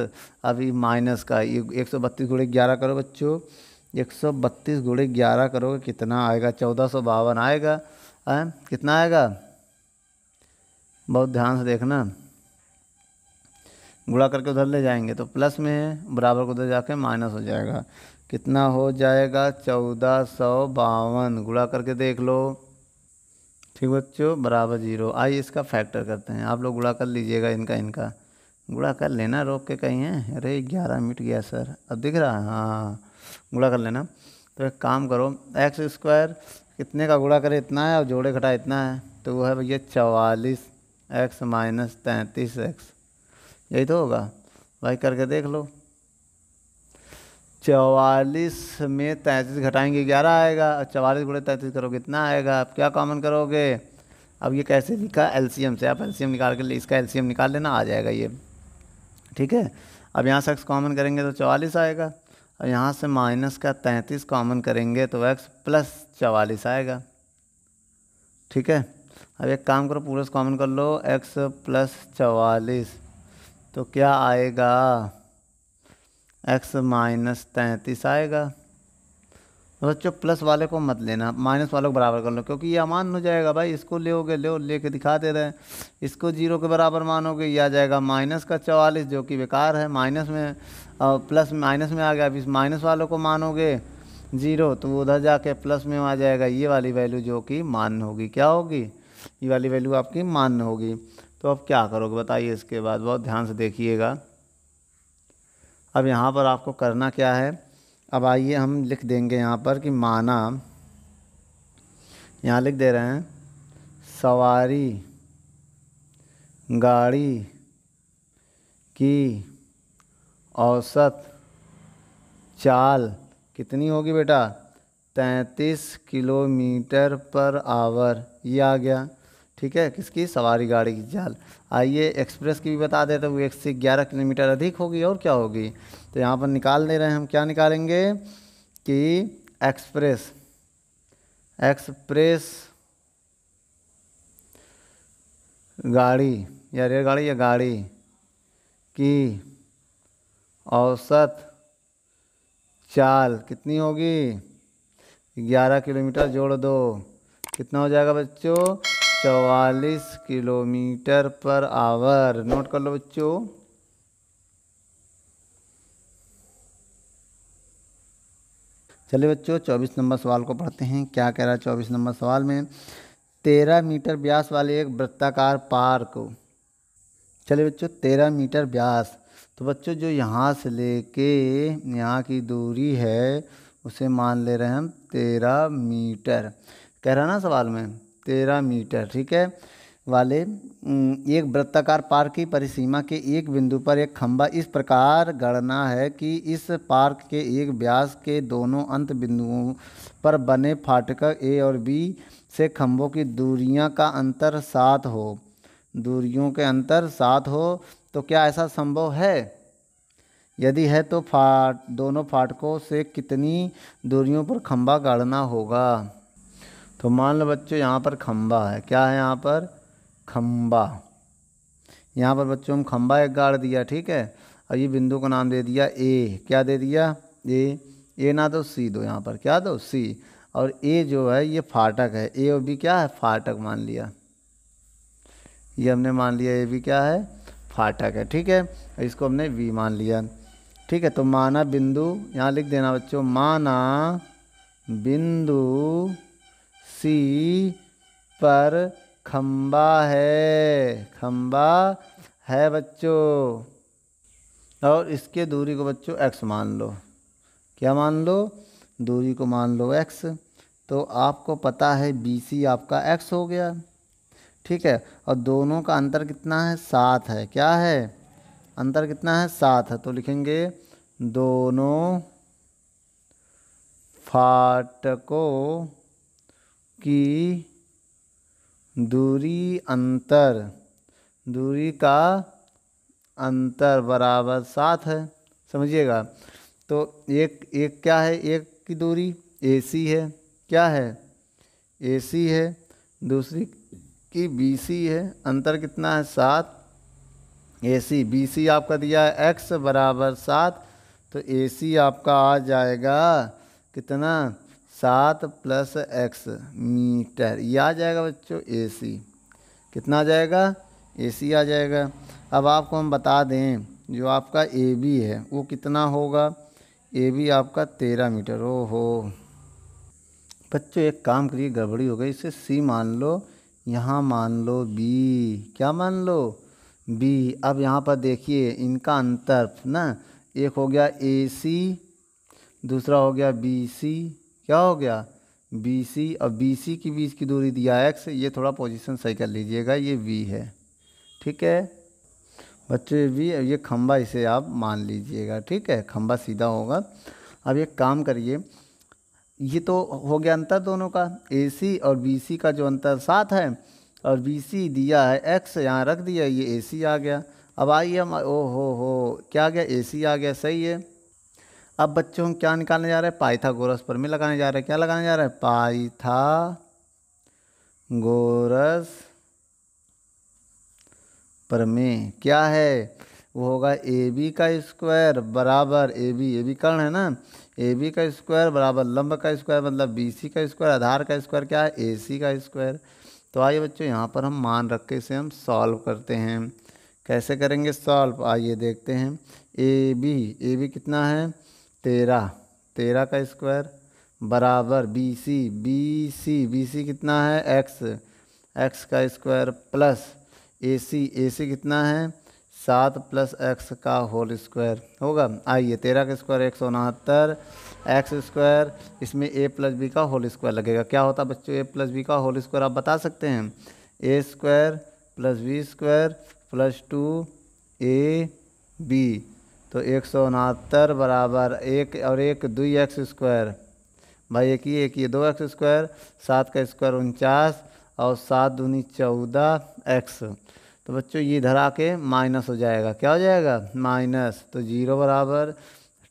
अभी माइनस का ये एक सौ बत्तीस गुड़े ग्यारह करो बच्चों एक सौ बत्तीस गुड़े ग्यारह करोगे कितना आएगा चौदह सौ बावन आएगा आ? कितना आएगा बहुत ध्यान से देखना गुड़ा करके उधर ले जाएंगे तो प्लस में है बराबर को उधर जाके माइनस हो जाएगा कितना हो जाएगा चौदह सौ बावन गुड़ा करके देख लो ठीक बच्चों बराबर जीरो आइए इसका फैक्टर करते हैं आप लोग गुड़ा कर लीजिएगा इनका इनका गुड़ा कर लेना रोक के कहीं है अरे ग्यारह मिट गया सर अब दिख रहा है हाँ, हाँ। गुड़ा कर लेना तो एक काम करो एक्स स्क्वायर कितने का गुड़ा करे इतना है और जोड़े घटा इतना है तो वो है भैया चवालीस एक्स माइनस तैंतीस एक्स यही तो होगा भाई करके देख लो चवालीस में तैंतीस घटाएंगे ग्यारह आएगा और चवालीस गुड़े तैंतीस करोगे कितना आएगा आप क्या कॉमन करोगे अब ये कैसे लिखा एलसीएम से आप एलसीएम निकाल के इसका एलसीएम निकाल लेना आ जाएगा ये ठीक है अब यहाँ से एक्स कॉमन करेंगे तो चवालीस आएगा और यहाँ से माइनस का तैंतीस कॉमन करेंगे तो एक्स प्लस चवालीस आएगा ठीक है अब एक काम करो पूरे कॉमन कर लो एक्स प्लस चवालीस तो क्या आएगा एक्स माइनस तैंतीस आएगा बच्चों प्लस वाले को मत लेना माइनस वालों को बराबर कर लो क्योंकि ये अमान हो जाएगा भाई इसको लोगे लो ले के दिखा दे रहे हैं इसको जीरो के बराबर मानोगे ये आ जाएगा माइनस का चवालीस जो कि बेकार है माइनस में और प्लस माइनस में आ गया अब इस माइनस वालों को मानोगे जीरो तो उधर जाके प्लस में आ जाएगा ये वाली वैल्यू जो कि मान होगी क्या होगी ये वाली वैल्यू आपकी मान होगी तो अब क्या करोगे बताइए इसके बाद बहुत ध्यान से देखिएगा अब यहाँ पर आपको करना क्या है अब आइए हम लिख देंगे यहाँ पर कि माना यहाँ लिख दे रहे हैं सवारी गाड़ी की औसत चाल कितनी होगी बेटा तैंतीस किलोमीटर पर आवर ये आ गया ठीक है किसकी सवारी गाड़ी की चाल आइए एक्सप्रेस की भी बता देते वो एक से ग्यारह किलोमीटर अधिक होगी और क्या होगी तो यहाँ पर निकाल दे रहे हैं हम क्या निकालेंगे कि एक्सप्रेस एक्सप्रेस गाड़ी या रेलगाड़ी या गाड़ी की औसत चाल कितनी होगी ग्यारह किलोमीटर जोड़ दो कितना हो जाएगा बच्चों चवालीस किलोमीटर पर आवर नोट कर लो बच्चों चलिए बच्चों चौबीस नंबर सवाल को पढ़ते हैं क्या कह रहा है चौबीस नंबर सवाल में तेरह मीटर व्यास वाले एक वृत्ताकार पार्क चलिए बच्चों तेरह मीटर व्यास तो बच्चों जो यहाँ से लेके यहाँ की दूरी है उसे मान ले रहे हैं हम तेरह मीटर कह रहा ना सवाल में तेरह मीटर ठीक है वाले एक वृत्ताकार पार्क की परिसीमा के एक बिंदु पर एक खंभा इस प्रकार गणना है कि इस पार्क के एक व्यास के दोनों अंत बिंदुओं पर बने फाटक ए और बी से खंभों की दूरियां का अंतर सात हो दूरियों के अंतर सात हो तो क्या ऐसा संभव है यदि है तो फाट दोनों फाटकों से कितनी दूरियों पर खंभा गाड़ना होगा तो मान लो बच्चों यहाँ पर खम्बा है क्या है यहाँ पर खम्बा यहाँ पर बच्चों हम खम्बा एक गाड़ दिया ठीक है और ये बिंदु को नाम दे दिया ए क्या दे दिया ए ए ना दो तो सी दो यहाँ पर क्या दो सी और ए जो है ये फाटक है ए भी क्या है फाटक मान लिया ये हमने मान लिया ए भी क्या है फाटक है ठीक है इसको हमने बी मान लिया ठीक है तो माना बिंदु यहाँ लिख देना बच्चों माना बिंदु सी पर खम्बा है खम्बा है बच्चों और इसके दूरी को बच्चों एक्स मान लो क्या मान लो दूरी को मान लो एक्स तो आपको पता है बी सी आपका एक्स हो गया ठीक है और दोनों का अंतर कितना है सात है क्या है अंतर कितना है सात है तो लिखेंगे दोनों फाटकों की दूरी अंतर दूरी का अंतर बराबर सात है समझिएगा तो एक एक क्या है एक की दूरी ए सी है क्या है ए सी है दूसरी की बी सी है अंतर कितना है सात ए सी बी सी आपका दिया है एक्स बराबर सात तो ए सी आपका आ जाएगा कितना सात प्लस एक्स मीटर ये आ जाएगा बच्चों ए सी कितना आ जाएगा ए सी आ जाएगा अब आपको हम बता दें जो आपका ए बी है वो कितना होगा ए बी आपका तेरह मीटर ओ हो बच्चों एक काम करिए गड़बड़ी हो गई इसे सी मान लो यहाँ मान लो बी क्या मान लो बी अब यहाँ पर देखिए इनका अंतर ना एक हो गया ए सी दूसरा हो गया बी सी क्या हो गया बी सी और बी सी की बीच की दूरी दिया एक्स ये थोड़ा पोजीशन सही कर लीजिएगा ये वी है ठीक है बच्चे ये वी ये खम्बा इसे आप मान लीजिएगा ठीक है खम्बा सीधा होगा अब एक काम करिए ये तो हो गया अंतर दोनों का ए सी और बी सी का जो अंतर सात है और बी सी दिया है एक्स यहाँ रख दिया ये ए सी आ गया अब आइए हम ओ हो हो क्या आ गया ए सी आ गया सही है अब बच्चों हम क्या निकालने जा रहे हैं पाइथागोरस प्रमेय लगाने जा रहे हैं क्या लगाने जा रहे हैं पाइथा गोरस प्रमेय क्या है वो होगा ए बी का स्क्वायर बराबर ए बी ए बी कर्ण है ना ए बी का स्क्वायर बराबर लंब का स्क्वायर मतलब बी सी का स्क्वायर आधार का स्क्वायर क्या है ए सी का स्क्वायर तो आइए बच्चों यहाँ पर हम मान रख के इसे हम सॉल्व करते हैं कैसे करेंगे सॉल्व आइए देखते हैं ए बी ए बी कितना है तेरह तेरह का स्क्वायर बराबर b c b c b c कितना है एक्स एक्स का square plus a c a c कितना है सात प्लस एक्स का होल स्क्वायर होगा आइए तेरह का स्क्वायर एक सौ उनहत्तर एक्स स्क्वायर इसमें ए प्लस बी का होल स्क्वायर लगेगा क्या होता है बच्चों ए प्लस बी का होल स्क्वायर आप बता सकते हैं a square plus b square plus two a b तो एक सौ उनहत्तर बराबर एक और एक दुई एक्स स्क्वायर भाई एक ही एक ये दो एक्स स्क्वायर सात का स्क्वायर उनचास और सात दूनी चौदह एक्स तो बच्चों ये धरा के माइनस हो जाएगा क्या हो जाएगा माइनस तो जीरो बराबर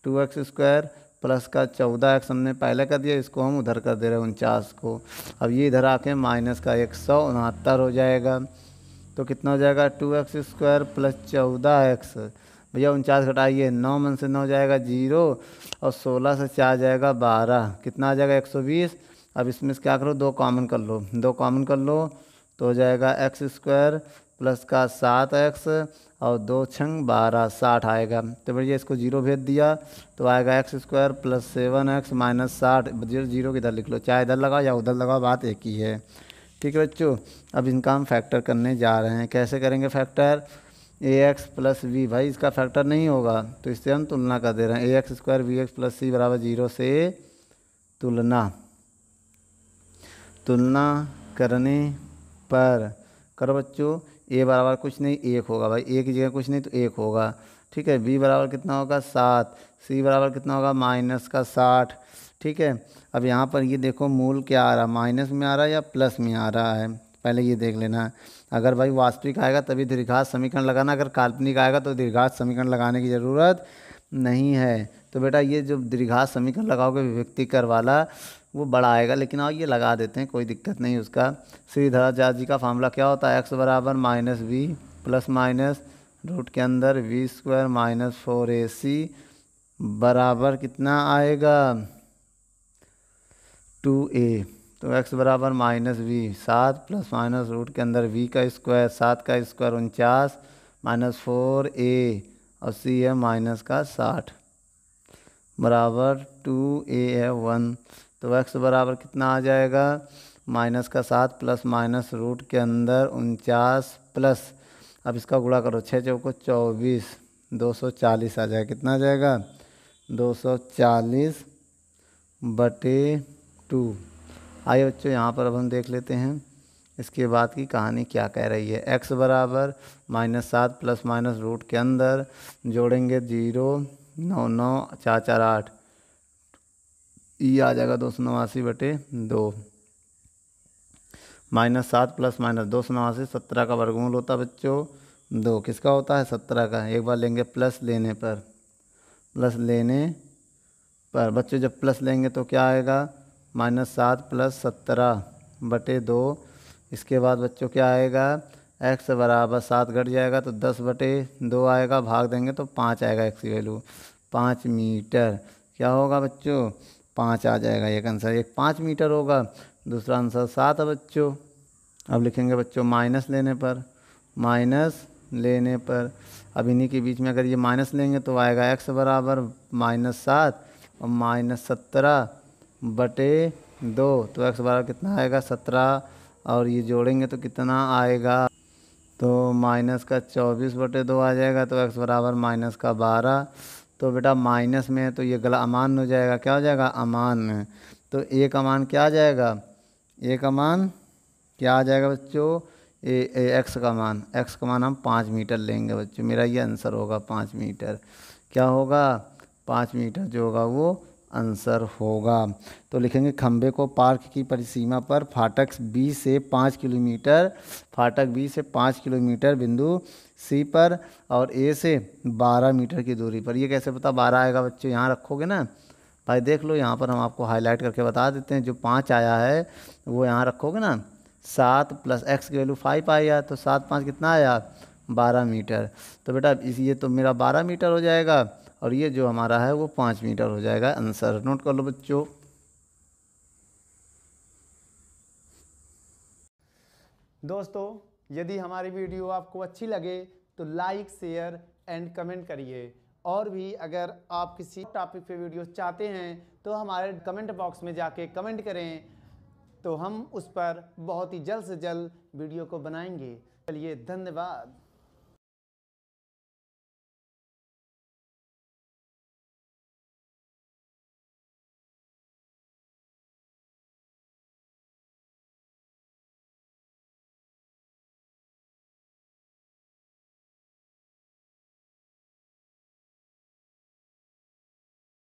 टू एक्स स्क्वायर प्लस का चौदह एक्स हमने पहले कर दिया इसको हम उधर कर दे रहे हैं उनचास को अब ये इधर आके माइनस का एक सौ उनहत्तर हो जाएगा तो कितना हो जाएगा टू एक्स स्क्वायर प्लस चौदह एक्स भैया उनचास घटाइए नौ मन से नौ जाएगा जीरो और सोलह से चार जाएगा बारह कितना आ जाएगा एक सौ बीस अब इसमें से क्या करो दो कॉमन कर लो दो कॉमन कर लो तो हो जाएगा एक्स स्क्वायर प्लस का सात एक्स और दो छंग बारह साठ आएगा तो भैया इसको जीरो भेज दिया तो आएगा x square plus seven x minus साठ जीरो किधर लिख लो चाहे इधर लगाओ या उधर लगाओ बात एक ही है ठीक है बच्चों अब इनका हम फैक्टर करने जा रहे हैं कैसे करेंगे factor a x plus v भाई इसका फैक्टर नहीं होगा तो इससे हम तुलना कर दे रहे हैं a x square v x plus सी बराबर जीरो से तुलना तुलना करने पर करो बच्चों ए बराबर कुछ नहीं एक होगा भाई ए की जगह कुछ नहीं तो एक होगा ठीक है बी बराबर कितना होगा सात सी बराबर कितना होगा माइनस का साठ ठीक है अब यहाँ पर ये देखो मूल क्या आ रहा है माइनस में आ रहा है या प्लस में आ रहा है पहले ये देख लेना है अगर भाई वास्तविक आएगा तभी दीर्घात समीकरण लगाना अगर काल्पनिक आएगा तो दीर्घात समीकरण लगाने की ज़रूरत नहीं है तो बेटा ये जो दीर्घात समीकरण लगाओगे विभक्ति कर वाला वो बड़ा आएगा लेकिन आओ ये लगा देते हैं कोई दिक्कत नहीं उसका श्रीधराचार्य जी का फार्मूला क्या होता है एक्स बराबर minus v plus minus root के अंदर वी स्क्वायर माइनस फोर ए सी बराबर कितना आएगा टू ए तो x बराबर माइनस वी सात प्लस माइनस रूट के अंदर v का स्क्वायर सात का स्क्वायर उनचास माइनस फोर ए और c है माइनस का साठ बराबर टू ए है वन तो x बराबर कितना आ जाएगा माइनस का सात प्लस माइनस रूट के अंदर उनचास प्लस अब इसका गुड़ा करो छः चौको चौबीस दो सौ चालीस आ जाएगा कितना आ जाएगा दो सौ चालीस बटे टू आइए बच्चों यहाँ पर अब हम देख लेते हैं इसके बाद की कहानी क्या कह रही है एक्स बराबर माइनस सात प्लस माइनस रूट के अंदर जोड़ेंगे जीरो नौ नौ चार चार आठ ये e आ जाएगा दो सौ नवासी बटे दो माइनस सात प्लस माइनस दो सौ नवासी सत्रह का वर्गमूल होता है बच्चों दो किसका होता है सत्रह का एक बार लेंगे प्लस लेने पर प्लस लेने पर बच्चों जब प्लस लेंगे तो क्या आएगा माइनस सात प्लस सत्रह बटे दो इसके बाद बच्चों क्या आएगा एक्स बराबर सात घट जाएगा तो दस बटे दो आएगा भाग देंगे तो पाँच आएगा एक्स की वैल्यू पाँच मीटर क्या होगा बच्चों पाँच आ जाएगा एक आंसर एक पाँच मीटर होगा दूसरा आंसर सात है बच्चों अब लिखेंगे बच्चों माइनस लेने पर माइनस लेने पर अब इन्हीं के बीच में अगर ये माइनस लेंगे तो आएगा एक्स बराबर माइनस सात और माइनस सत्रह बटे दो तो एक्स बराबर कितना आएगा सत्रह और ये जोड़ेंगे तो कितना आएगा तो माइनस का चौबीस बटे दो आ जाएगा तो एक्स बराबर माइनस का बारह तो बेटा माइनस में है तो ये गला अमान हो जाएगा क्या हो जाएगा अमान में तो एक अमान क्या आ जाएगा एक अमान क्या आ जाएगा बच्चों ए, ए एक्स का मान एक्स का मान हम पाँच मीटर लेंगे बच्चों मेरा ये आंसर होगा पाँच मीटर क्या होगा पाँच मीटर जो होगा वो आंसर होगा तो लिखेंगे खंबे को पार्क की परिसीमा पर फाटक बी से पाँच किलोमीटर फाटक बी से पाँच किलोमीटर बिंदु सी पर और ए से बारह मीटर की दूरी पर ये कैसे पता बारह आएगा बच्चों यहाँ रखोगे ना भाई देख लो यहाँ पर हम आपको हाईलाइट करके बता देते हैं जो पाँच आया है वो यहाँ रखोगे ना सात प्लस एक्स की वैल्यू फाइव आया तो सात पाँच कितना आया बारह मीटर तो बेटा इस ये तो मेरा बारह मीटर हो जाएगा और ये जो हमारा है वो पाँच मीटर हो जाएगा आंसर नोट कर लो बच्चों दोस्तों यदि हमारी वीडियो आपको अच्छी लगे तो लाइक शेयर एंड कमेंट करिए और भी अगर आप किसी टॉपिक पे वीडियो चाहते हैं तो हमारे कमेंट बॉक्स में जाके कमेंट करें तो हम उस पर बहुत ही जल्द से जल्द वीडियो को बनाएंगे चलिए धन्यवाद